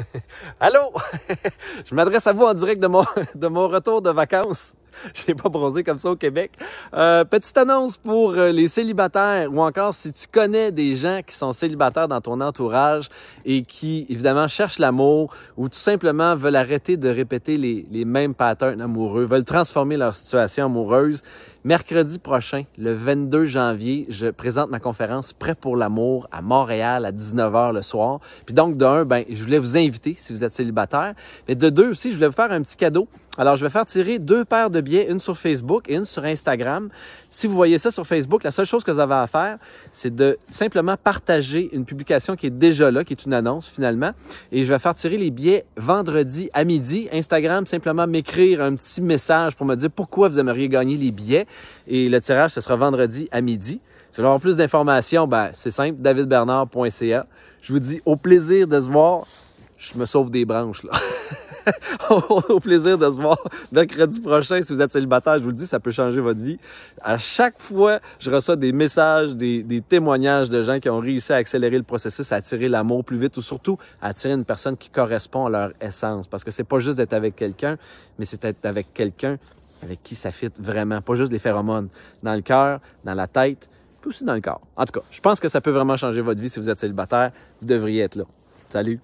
Allô? je m'adresse à vous en direct de mon, de mon retour de vacances. Je n'ai pas bronzé comme ça au Québec. Euh, petite annonce pour euh, les célibataires ou encore si tu connais des gens qui sont célibataires dans ton entourage et qui, évidemment, cherchent l'amour ou tout simplement veulent arrêter de répéter les, les mêmes patterns amoureux, veulent transformer leur situation amoureuse Mercredi prochain, le 22 janvier, je présente ma conférence Prêt pour l'amour à Montréal à 19h le soir. Puis donc, de un, ben, je voulais vous inviter si vous êtes célibataire. Mais de deux aussi, je voulais vous faire un petit cadeau. Alors, je vais faire tirer deux paires de billets, une sur Facebook et une sur Instagram. Si vous voyez ça sur Facebook, la seule chose que vous avez à faire, c'est de simplement partager une publication qui est déjà là, qui est une annonce finalement. Et je vais faire tirer les billets vendredi à midi. Instagram, simplement m'écrire un petit message pour me dire pourquoi vous aimeriez gagner les billets. Et le tirage, ce sera vendredi à midi. Si vous voulez avoir plus d'informations, ben, c'est simple, davidbernard.ca. Je vous dis au plaisir de se voir. Je me sauve des branches, là. au plaisir de se voir mercredi prochain. Si vous êtes célibataire, je vous le dis, ça peut changer votre vie. À chaque fois, je reçois des messages, des, des témoignages de gens qui ont réussi à accélérer le processus, à attirer l'amour plus vite ou surtout à attirer une personne qui correspond à leur essence. Parce que c'est pas juste d'être avec quelqu'un, mais c'est d'être avec quelqu'un avec qui ça fit vraiment, pas juste les phéromones, dans le cœur, dans la tête, puis aussi dans le corps. En tout cas, je pense que ça peut vraiment changer votre vie si vous êtes célibataire. Vous devriez être là. Salut!